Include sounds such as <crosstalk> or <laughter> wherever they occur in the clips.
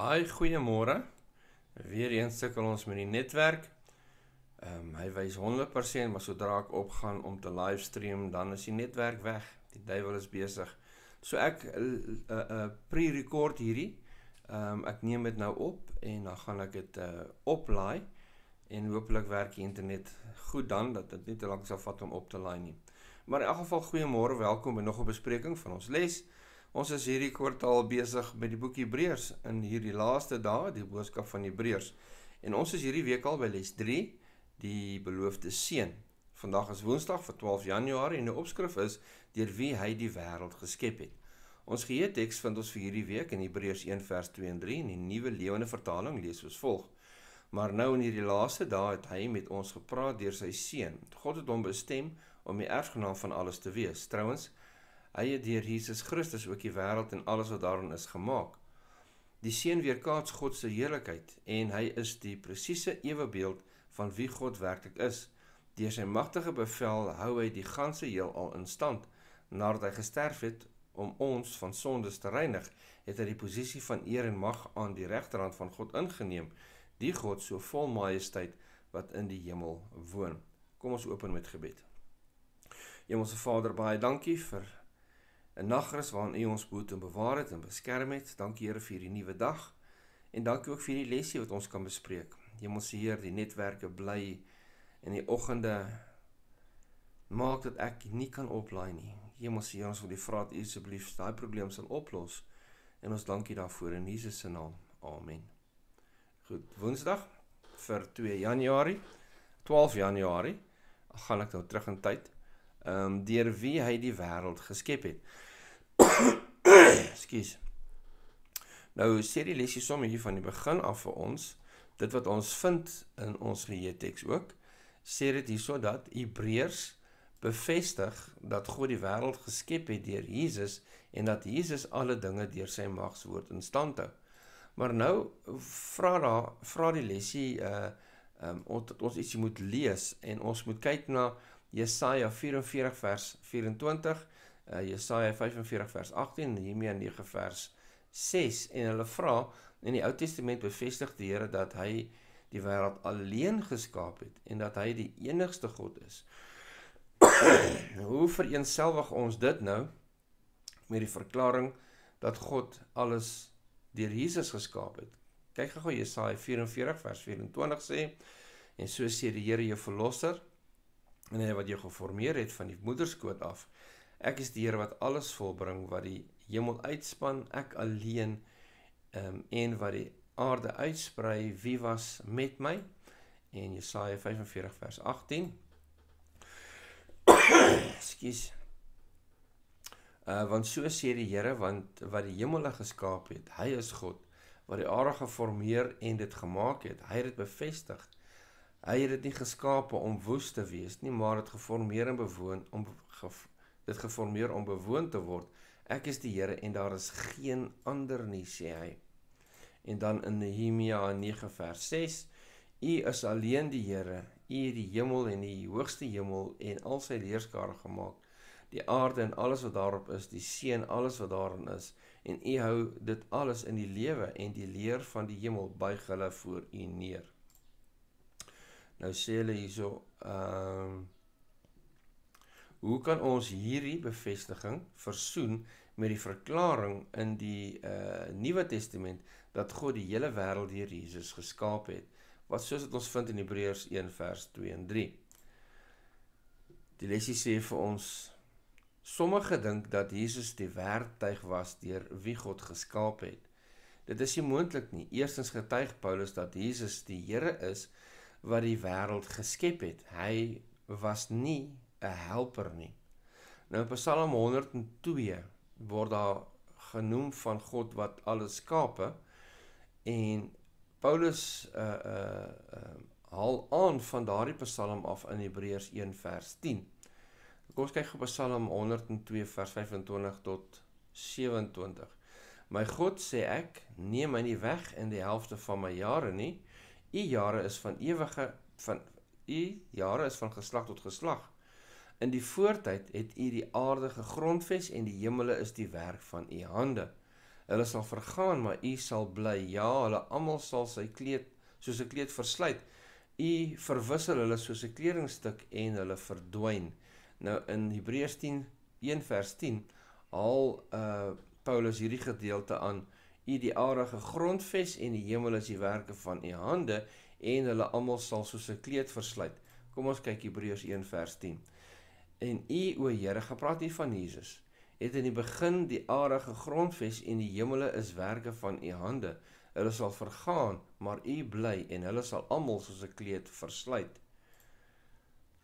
Haai, goeiemôre. Weer eens sukkel ons met die netwerk. Ehm um, hy wys 100%, maar sodra ek opgaan om te livestream, dan is die netwerk weg. Die duiwel is besig. So ek 'n uh, eh, uh, eh, uh, eh, pre-record hierdie. Ehm um, ek neem dit nou op en dan gaan ek dit uh oplaai en hopelik werk die internet goed dan dat dit nie te lank sal vat om op te laai nie. Maar in elk geval goeiemôre, welkom by nog 'n bespreking van ons les. Ons is hierdie kwartaal besig met die boek Hebreërs in hierdie laaste dae, die boodskap van Hebreërs. En ons is hierdie week al by les 3, die beloofde seën. Vandag is Woensdag vir 12 Januarie en die opskrif is deur wie hy die wêreld geskep het. Ons geheeteks vind ons vir hierdie week in Hebreërs 1 vers 2 en 3 in die Nuwe Lewende Vertaling lees soos volg: Maar nou in hierdie laaste dae het hy met ons gepraat deur sy seun. God het hom bestem om die erfgenaam van alles te wees. Trouwens, hy het deur Jesus Christus ook die wêreld en alles wat daarin is gemaak. Die seun weerkaats God se heerlikheid en hy is die presiese ewebeeld van wie God werklik is. Deur sy magtige bevel hou hy die ganse heelal in stand. Nadat hy gesterf het om ons van sondes te reinig, het hy die posisie van eer en mag aan die regterhand van God ingeneem, die God so vol majesteit wat in die hemel woon. Kom ons open met gebed. Hemelse Vader, baie dankie vir 'n nagrus waarin U ons behoed en bewaar het en beskerm het. Dankie Here vir hierdie nuwe dag. En dankie ook vir hierdie lesie wat ons kan bespreek. Hemelse Heer, die netwerke bly in die oggende maak dat ek nie kan oplaai nie. Hemelse Heer, ons wil die vraat U asseblief daai probleme sal oplos. En ons dankie daarvoor in Jesus se naam. Amen. Goed, Woensdag vir 2 Januarie, 12 Januarie, gaan ek nou terug in tyd. 2021 um, deur wie hy die wêreld geskep het. <coughs> Skus. Nou sê die lesie sommer hier van die begin af vir ons, dit wat ons vind in ons geheeteks ook, sê dit hierso dat Hebreërs bevestig dat God die wêreld geskep het deur Jesus en dat Jesus alle dinge deur sy magswoord in stand hou. Maar nou vra da vra die lesie uh um, ons ons ietsie moet lees en ons moet kyk na Jesaja 44 vers 24, eh, Jesaja 45 vers 18 en Nehemia 9 vers 6 en hulle vra in die Ou Testament bevestig die Here dat hy die wêreld alleen geskaap het en dat hy die enigste God is. <coughs> Hoe vereenselwig ons dit nou met die verklaring dat God alles deur Jesus geskaap het. Kyk gou Jesaja 44 vers 24 sê en so sê die Here jou verlosser en hy wat jou geformeer het van die moederskoot af. Ek is die Here wat alles volbring wat die hemel uitspan, ek alleen ehm um, en wat die aarde uitsprei, wie was met my? En Jesaja 45 vers 18. Ekskuus. Uh, want so sê die Here want wat die hemele geskaap het hy is God wat die aarde geformeer en dit gemaak het hy het dit bevestig Hy het dit nie geskape om woes te wees nie, maar dit geformeer en bewoon om dit ge, geformeer om bewoon te word. Ek is die Here en daar is geen ander nie, sê hy. En dan in Nehemia 9 vers 6: U is alleen die Here, U het die hemel en die hoogste hemel en al sy leerskare gemaak, die aarde en alles wat daarop is, die see en alles wat daarin is, en U hou dit alles in die lewe en die leer van die hemel buig hulle voor U neer. Nou sê hulle hierso, ehm um, hoe kan ons hierdie bevestiging versoen met die verklaring in die uh Nuwe Testament dat God die hele wêreld deur Jesus geskaap het, wat soos dit ons vind in Hebreërs 1 vers 2 en 3. Die lesie sê vir ons Sommige dink dat Jesus die werktuig was deur wie God geskaap het. Dit is nie moontlik nie. Eerstens getuig Paulus dat Jesus die Here is wat die wêreld geskep het. Hy was nie 'n helper nie. Nou op Psalm 102 word daar genoem van God wat alles skape en Paulus uh uh uh haal aan van daardie Psalm af in Hebreërs 1 vers 10. Kom ons kyk op Psalm 102 vers 25 tot 27. My God sê ek, neem my nie weg in die helfte van my jare nie, U jare is van ewige van u jare is van geslag tot geslag. In die voortyd het u die aarde gegrondves en die hemele is die werk van u hande. Hulle sal vergaan, maar u sal bly. Ja, hulle almal sal sy kleed soos 'n kleed versluit. U verwissel hulle soos 'n kledingstuk en hulle verdwyn. Nou in Hebreërs 10:1 vers 10 haal uh Paulus hierdie gedeelte aan. U die aardige grondves en die hemel is die werke van U hande en hulle almal sal soos 'n kleed versluit. Kom ons kyk Hebreërs 1 vers 10. En U o Here, gepraat hier van Jesus, het in die begin die aardige grondves en die hemele is werke van U hande. Hulle sal vergaan, maar U bly en hulle sal almal soos 'n kleed versluit.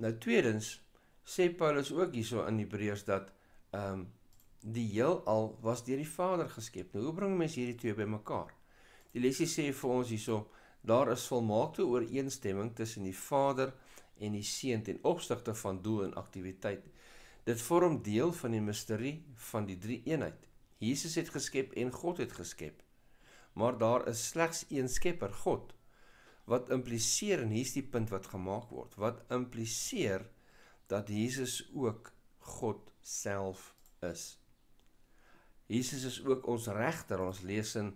Nou tweedens sê Paulus ook hierso in Hebreërs dat ehm um, die heelal was deur die Vader geskep. Nou, hoe bring mens hierdie twee bymekaar? Die lesie sê vir ons hierso, daar is volmaakte ooreenstemming tussen die Vader en die Seun ten opsigte van doel en aktiwiteit. Dit vorm deel van die misterie van die drie-eenheid. Jesus het geskep en God het geskep. Maar daar is slegs een Skepper, God. Wat impliseer en hier's die punt wat gemaak word. Wat impliseer dat Jesus ook God self is. Jesus is ook ons regter. Ons lees in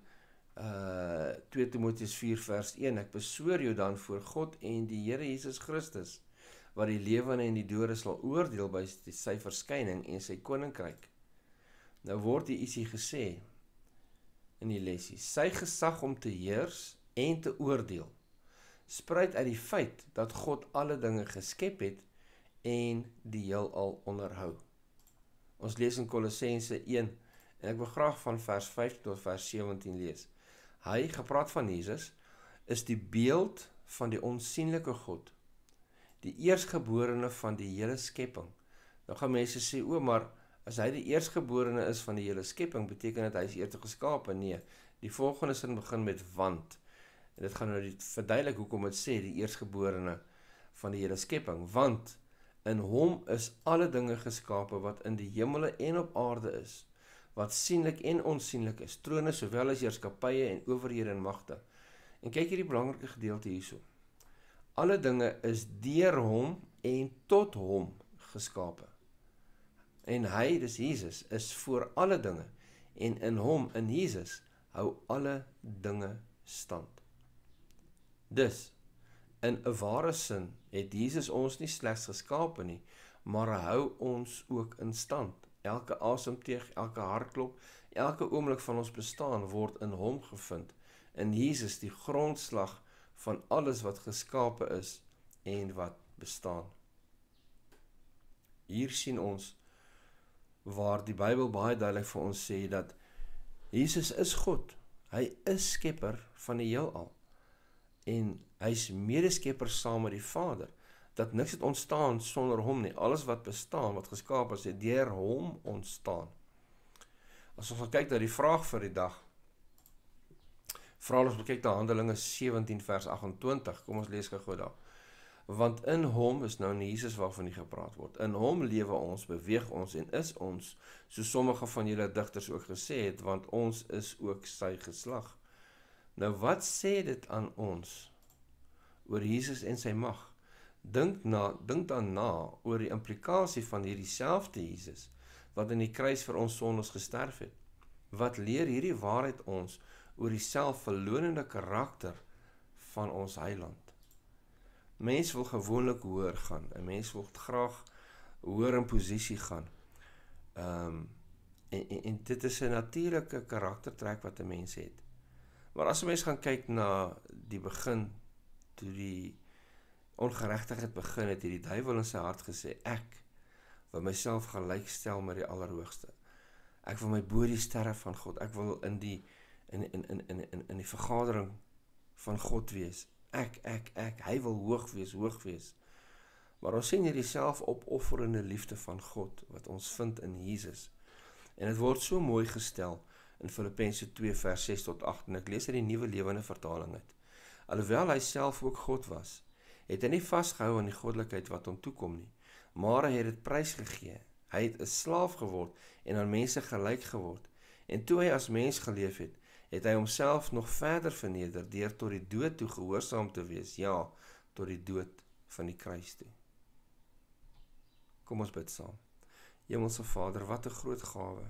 uh 2 Timoteus 4 vers 1: Ek besweer jou dan voor God en die Here Jesus Christus wat die lewende en die dodes sal oordeel by sy verskyning en sy koninkryk. Nou word hier ietsie gesê in die lesie: Sy gesag om te heers en te oordeel spruit uit die feit dat God alle dinge geskep het en die heelal onderhou. Ons lees in Kolossense 1 En ek wil graag van vers 5 tot vers 17 lees. Hy gepraat van Jesus is die beeld van die onsigbare God, die eersgeborene van die hele skepping. Nou gaan mense sê, "O, maar as hy die eersgeborene is van die hele skepping, beteken dit hy is eers geskape?" Nee, die volgende sin begin met want. En dit gaan nou verduidelik hoekom dit sê die eersgeborene van die hele skepping, want in hom is alle dinge geskape wat in die hemele en op aarde is wat sienlik en onsienlik is, trone sowel as heerskappye en owerhede en magte. En kyk hierdie belangrike gedeelte hierso. Alle dinge is deur hom en tot hom geskape. En hy, dis Jesus, is voor alle dinge en in hom, in Jesus, hou alle dinge stand. Dus in 'n ware sin het Jesus ons nie slegs geskape nie, maar hou ons ook in stand. Elke asemteug, elke hartklop, elke oomblik van ons bestaan word in Hom gevind. In Jesus die grondslag van alles wat geskape is en wat bestaan. Hier sien ons waar die Bybel baie duidelik vir ons sê dat Jesus is God. Hy is skepper van die heelal en hy's medeskepper saam met die Vader dat niks het ontstaan sonder hom nie. Alles wat bestaan, wat geskaap is, het deur hom ontstaan. As ons kyk na die vraag vir die dag. Vra ons kyk na Handelinge 17 vers 28. Kom ons lees gou-gou daar. Want in hom is nou in Jesus waarvan hier gepraat word. In hom lewe ons, beweeg ons en is ons, so sommige van julle digters ook gesê het, want ons is ook sy geslag. Nou wat sê dit aan ons oor Jesus en sy mag? Dink na, dink dan na oor die implikasie van hierdie selfde Jesus wat aan die kruis vir ons sondes gesterf het. Wat leer hierdie waarheid ons oor die selfverlonende karakter van ons Heiland? Mense wil gewoonlik hoor gaan. 'n Mens wil graag hoor in posisie gaan. Ehm um, en, en en dit is 'n natuurlike karaktertrek wat 'n mens het. Maar as 'n mens gaan kyk na die begin toe die ongeregtigheid begin het, het die duiwel in sy hart gesê: "Ek wil myself gelykstel met die Allerhoogste. Ek wil my bo die sterre van God. Ek wil in die in in in in in in die vergadering van God wees. Ek ek ek hy wil hoog wees, hoog wees. Maar ons sien hierdie selfopofferende liefde van God wat ons vind in Jesus. En dit word so mooi gestel in Filippense 2 vers 6 tot 8 en ek lees uit die nuwe lewende vertaling uit. Alhoewel hy self ook God was, het hy nie vasgehou aan die goddelikheid wat hom toekom nie, maar hy het dit prysgegee. Hy het 'n slaaf geword en aan mense gelyk geword. En toe hy as mens geleef het, het hy homself nog verder verneder deur tot die dood toe gehoorsaam te wees, ja, tot die dood van die kruis toe. Kom ons bid saam. Hemelse Vader, wat 'n groot gawe.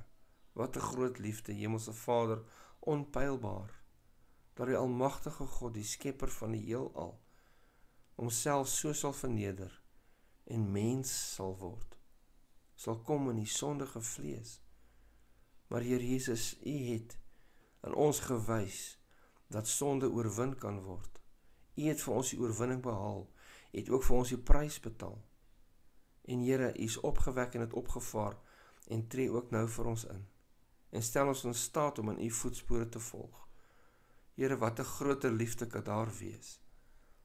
Wat 'n groot liefde, Hemelse Vader, onpylbaar. Dat die almagtige God, die skepper van die heelal, homself so sal verneder en mens sal word sal kom in die sondige vlees maar Heer Jesus u het aan ons gewys dat sonde oorwin kan word u het vir ons die oorwinning behaal het ook vir ons die prys betaal en Here u is opgewek en het opgevaar en tree ook nou vir ons in en stel ons in staat om in u voetspore te volg Here wat 'n groter liefde kan daar wees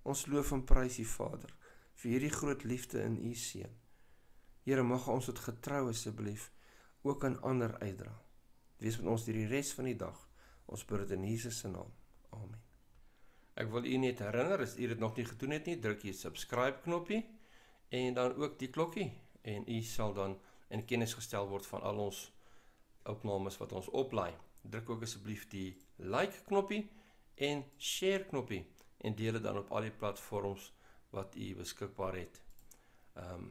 Ons loof en prys U Vader vir hierdie groot liefde in U seun. Here mag ons dit getrou asseblief ook aan ander uitdra. Wees met ons hierdie res van die dag. Ons bid dit in Jesus se naam. Amen. Ek wil u net herinner as u dit nog nie gedoen het nie, druk hier subscribe knoppie en dan ook die klokkie en u sal dan in kennis gestel word van al ons opnames wat ons oplaai. Druk ook asseblief die like knoppie en share knoppie en deel dit dan op al die platforms wat u beskikbaar het. Ehm um,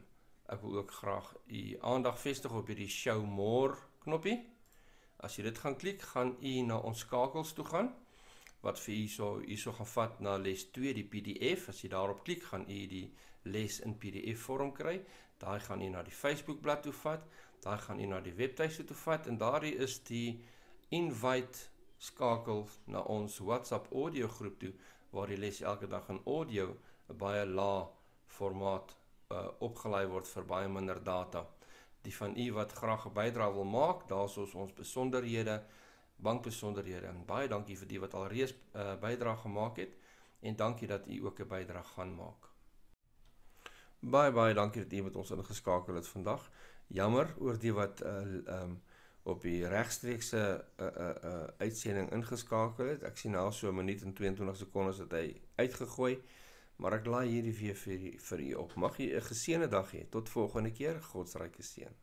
ek wil ook graag u aandag vestig op hierdie show more knoppie. As jy dit gaan klik, gaan u na ons skakels toe gaan wat vir u so hierso gaan vat na les 2 die PDF. As jy daarop klik, gaan u die les in PDF vorm kry. Daai gaan u na die Facebook bladsy toe vat, daai gaan u na die webtuiste toe vat en daardie is die invite skakel na ons WhatsApp audio groep toe waar die les elke dag in audio 'n baie lae formaat uh, eh, opgelaai word vir baie minder data. Die van u wat graag 'n bydrae wil maak, daar's ons ons besonderhede, bankbesonderhede. En baie dankie vir die wat alreeds 'n uh, eh, bydrae gemaak het en dankie dat u ook 'n bydrae gaan maak. Baie baie dankie dat u met ons ingeskakel het vandag. Jammer oor die wat eh, ehm uh, um, op die regstreekse uh eh, uh eh, uh eh, uitsending ingeskakel het. Ek sien nou al so 'n minuut en 22 sekondes dat hy uitgegooi. Maar ek laai hierdie weer vir vir u op. Mag u 'n geseënde dag hê. Tot volgende keer. Godsryke seën.